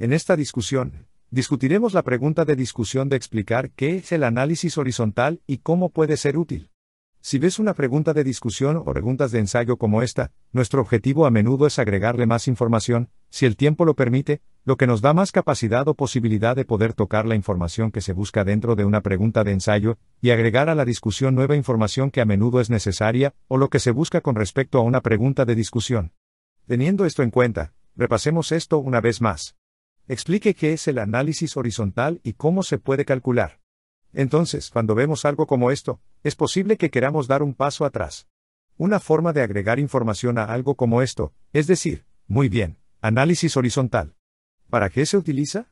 En esta discusión, discutiremos la pregunta de discusión de explicar qué es el análisis horizontal y cómo puede ser útil. Si ves una pregunta de discusión o preguntas de ensayo como esta, nuestro objetivo a menudo es agregarle más información, si el tiempo lo permite, lo que nos da más capacidad o posibilidad de poder tocar la información que se busca dentro de una pregunta de ensayo, y agregar a la discusión nueva información que a menudo es necesaria, o lo que se busca con respecto a una pregunta de discusión. Teniendo esto en cuenta, repasemos esto una vez más. Explique qué es el análisis horizontal y cómo se puede calcular. Entonces, cuando vemos algo como esto, es posible que queramos dar un paso atrás. Una forma de agregar información a algo como esto, es decir, muy bien, análisis horizontal. ¿Para qué se utiliza?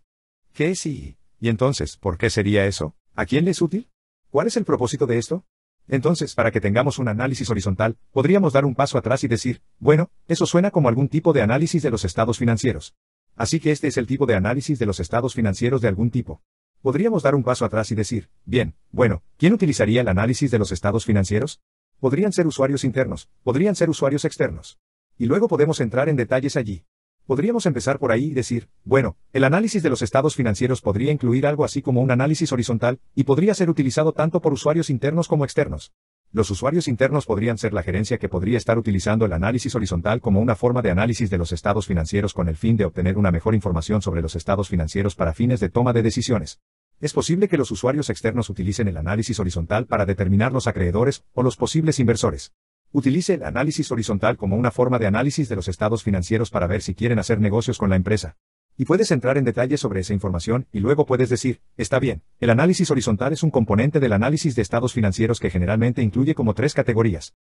¿Qué es y? ¿Y entonces, por qué sería eso? ¿A quién le es útil? ¿Cuál es el propósito de esto? Entonces, para que tengamos un análisis horizontal, podríamos dar un paso atrás y decir, bueno, eso suena como algún tipo de análisis de los estados financieros. Así que este es el tipo de análisis de los estados financieros de algún tipo. Podríamos dar un paso atrás y decir, bien, bueno, ¿quién utilizaría el análisis de los estados financieros? Podrían ser usuarios internos, podrían ser usuarios externos. Y luego podemos entrar en detalles allí. Podríamos empezar por ahí y decir, bueno, el análisis de los estados financieros podría incluir algo así como un análisis horizontal, y podría ser utilizado tanto por usuarios internos como externos. Los usuarios internos podrían ser la gerencia que podría estar utilizando el análisis horizontal como una forma de análisis de los estados financieros con el fin de obtener una mejor información sobre los estados financieros para fines de toma de decisiones. Es posible que los usuarios externos utilicen el análisis horizontal para determinar los acreedores o los posibles inversores. Utilice el análisis horizontal como una forma de análisis de los estados financieros para ver si quieren hacer negocios con la empresa y puedes entrar en detalle sobre esa información y luego puedes decir, está bien, el análisis horizontal es un componente del análisis de estados financieros que generalmente incluye como tres categorías.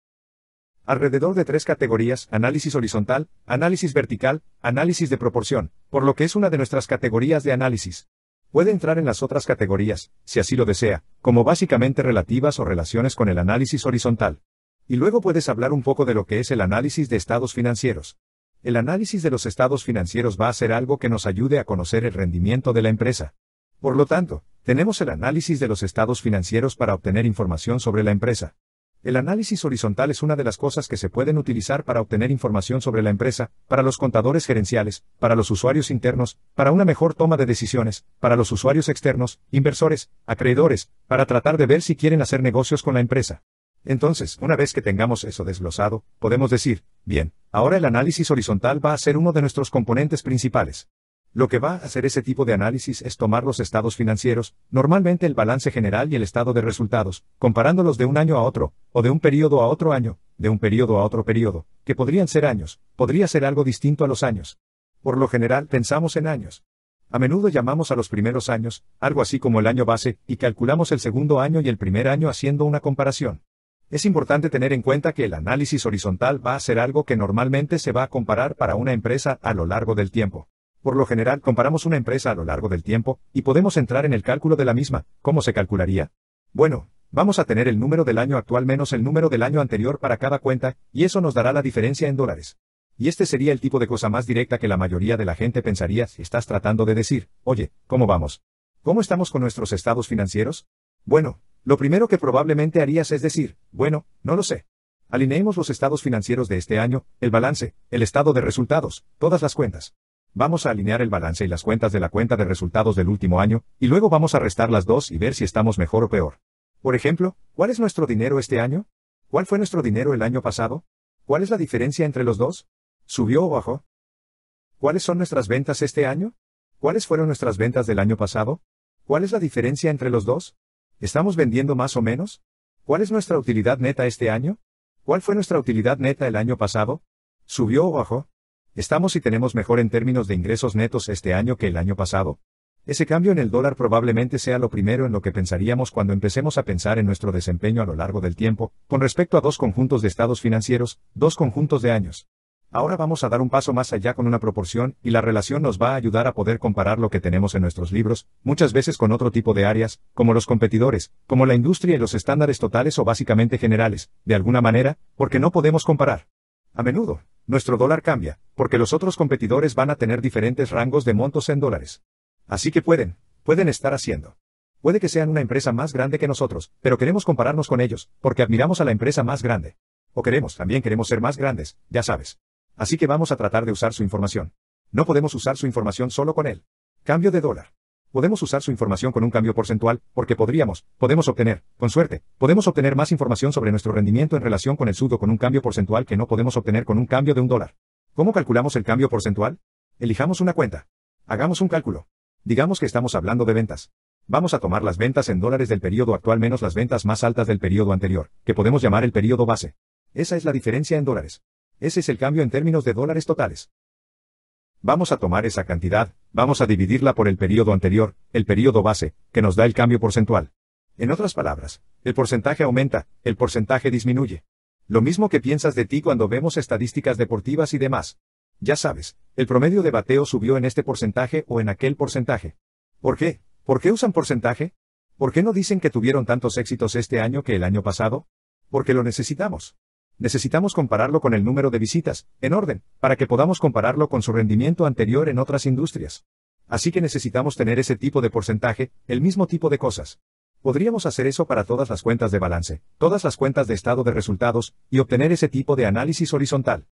Alrededor de tres categorías, análisis horizontal, análisis vertical, análisis de proporción, por lo que es una de nuestras categorías de análisis. Puede entrar en las otras categorías, si así lo desea, como básicamente relativas o relaciones con el análisis horizontal. Y luego puedes hablar un poco de lo que es el análisis de estados financieros. El análisis de los estados financieros va a ser algo que nos ayude a conocer el rendimiento de la empresa. Por lo tanto, tenemos el análisis de los estados financieros para obtener información sobre la empresa. El análisis horizontal es una de las cosas que se pueden utilizar para obtener información sobre la empresa, para los contadores gerenciales, para los usuarios internos, para una mejor toma de decisiones, para los usuarios externos, inversores, acreedores, para tratar de ver si quieren hacer negocios con la empresa. Entonces, una vez que tengamos eso desglosado, podemos decir, bien, ahora el análisis horizontal va a ser uno de nuestros componentes principales. Lo que va a hacer ese tipo de análisis es tomar los estados financieros, normalmente el balance general y el estado de resultados, comparándolos de un año a otro, o de un periodo a otro año, de un periodo a otro periodo, que podrían ser años, podría ser algo distinto a los años. Por lo general pensamos en años. A menudo llamamos a los primeros años, algo así como el año base, y calculamos el segundo año y el primer año haciendo una comparación. Es importante tener en cuenta que el análisis horizontal va a ser algo que normalmente se va a comparar para una empresa a lo largo del tiempo. Por lo general comparamos una empresa a lo largo del tiempo, y podemos entrar en el cálculo de la misma, ¿cómo se calcularía? Bueno, vamos a tener el número del año actual menos el número del año anterior para cada cuenta, y eso nos dará la diferencia en dólares. Y este sería el tipo de cosa más directa que la mayoría de la gente pensaría si estás tratando de decir, oye, ¿cómo vamos? ¿Cómo estamos con nuestros estados financieros? Bueno, lo primero que probablemente harías es decir, bueno, no lo sé. Alineemos los estados financieros de este año, el balance, el estado de resultados, todas las cuentas. Vamos a alinear el balance y las cuentas de la cuenta de resultados del último año, y luego vamos a restar las dos y ver si estamos mejor o peor. Por ejemplo, ¿cuál es nuestro dinero este año? ¿Cuál fue nuestro dinero el año pasado? ¿Cuál es la diferencia entre los dos? ¿Subió o bajó? ¿Cuáles son nuestras ventas este año? ¿Cuáles fueron nuestras ventas del año pasado? ¿Cuál es la diferencia entre los dos? ¿Estamos vendiendo más o menos? ¿Cuál es nuestra utilidad neta este año? ¿Cuál fue nuestra utilidad neta el año pasado? ¿Subió o bajó? Estamos y tenemos mejor en términos de ingresos netos este año que el año pasado. Ese cambio en el dólar probablemente sea lo primero en lo que pensaríamos cuando empecemos a pensar en nuestro desempeño a lo largo del tiempo, con respecto a dos conjuntos de estados financieros, dos conjuntos de años. Ahora vamos a dar un paso más allá con una proporción, y la relación nos va a ayudar a poder comparar lo que tenemos en nuestros libros, muchas veces con otro tipo de áreas, como los competidores, como la industria y los estándares totales o básicamente generales, de alguna manera, porque no podemos comparar. A menudo, nuestro dólar cambia, porque los otros competidores van a tener diferentes rangos de montos en dólares. Así que pueden, pueden estar haciendo. Puede que sean una empresa más grande que nosotros, pero queremos compararnos con ellos, porque admiramos a la empresa más grande. O queremos, también queremos ser más grandes, ya sabes. Así que vamos a tratar de usar su información. No podemos usar su información solo con él. Cambio de dólar. Podemos usar su información con un cambio porcentual, porque podríamos, podemos obtener, con suerte, podemos obtener más información sobre nuestro rendimiento en relación con el sudo con un cambio porcentual que no podemos obtener con un cambio de un dólar. ¿Cómo calculamos el cambio porcentual? Elijamos una cuenta. Hagamos un cálculo. Digamos que estamos hablando de ventas. Vamos a tomar las ventas en dólares del periodo actual menos las ventas más altas del periodo anterior, que podemos llamar el periodo base. Esa es la diferencia en dólares. Ese es el cambio en términos de dólares totales. Vamos a tomar esa cantidad, vamos a dividirla por el periodo anterior, el periodo base, que nos da el cambio porcentual. En otras palabras, el porcentaje aumenta, el porcentaje disminuye. Lo mismo que piensas de ti cuando vemos estadísticas deportivas y demás. Ya sabes, el promedio de bateo subió en este porcentaje o en aquel porcentaje. ¿Por qué? ¿Por qué usan porcentaje? ¿Por qué no dicen que tuvieron tantos éxitos este año que el año pasado? Porque lo necesitamos necesitamos compararlo con el número de visitas, en orden, para que podamos compararlo con su rendimiento anterior en otras industrias. Así que necesitamos tener ese tipo de porcentaje, el mismo tipo de cosas. Podríamos hacer eso para todas las cuentas de balance, todas las cuentas de estado de resultados, y obtener ese tipo de análisis horizontal.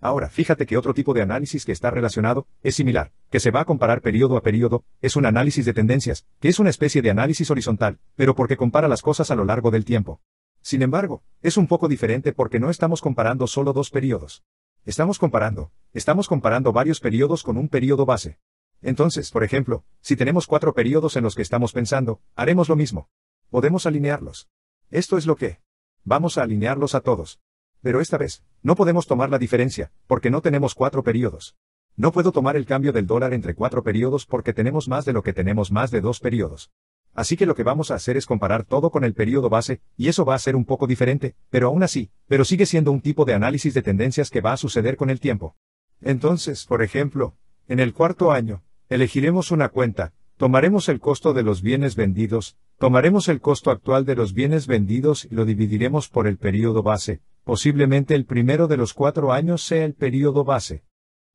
Ahora, fíjate que otro tipo de análisis que está relacionado, es similar, que se va a comparar periodo a periodo, es un análisis de tendencias, que es una especie de análisis horizontal, pero porque compara las cosas a lo largo del tiempo. Sin embargo, es un poco diferente porque no estamos comparando solo dos periodos. Estamos comparando, estamos comparando varios periodos con un periodo base. Entonces, por ejemplo, si tenemos cuatro periodos en los que estamos pensando, haremos lo mismo. Podemos alinearlos. Esto es lo que. Vamos a alinearlos a todos. Pero esta vez, no podemos tomar la diferencia, porque no tenemos cuatro periodos. No puedo tomar el cambio del dólar entre cuatro periodos porque tenemos más de lo que tenemos más de dos periodos. Así que lo que vamos a hacer es comparar todo con el periodo base, y eso va a ser un poco diferente, pero aún así, pero sigue siendo un tipo de análisis de tendencias que va a suceder con el tiempo. Entonces, por ejemplo, en el cuarto año, elegiremos una cuenta, tomaremos el costo de los bienes vendidos, tomaremos el costo actual de los bienes vendidos y lo dividiremos por el periodo base, posiblemente el primero de los cuatro años sea el periodo base.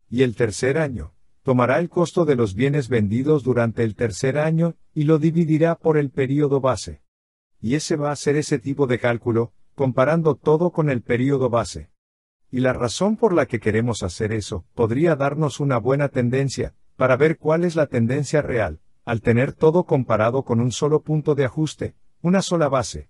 Y el tercer año, tomará el costo de los bienes vendidos durante el tercer año, y lo dividirá por el período base. Y ese va a ser ese tipo de cálculo, comparando todo con el período base. Y la razón por la que queremos hacer eso, podría darnos una buena tendencia, para ver cuál es la tendencia real, al tener todo comparado con un solo punto de ajuste, una sola base.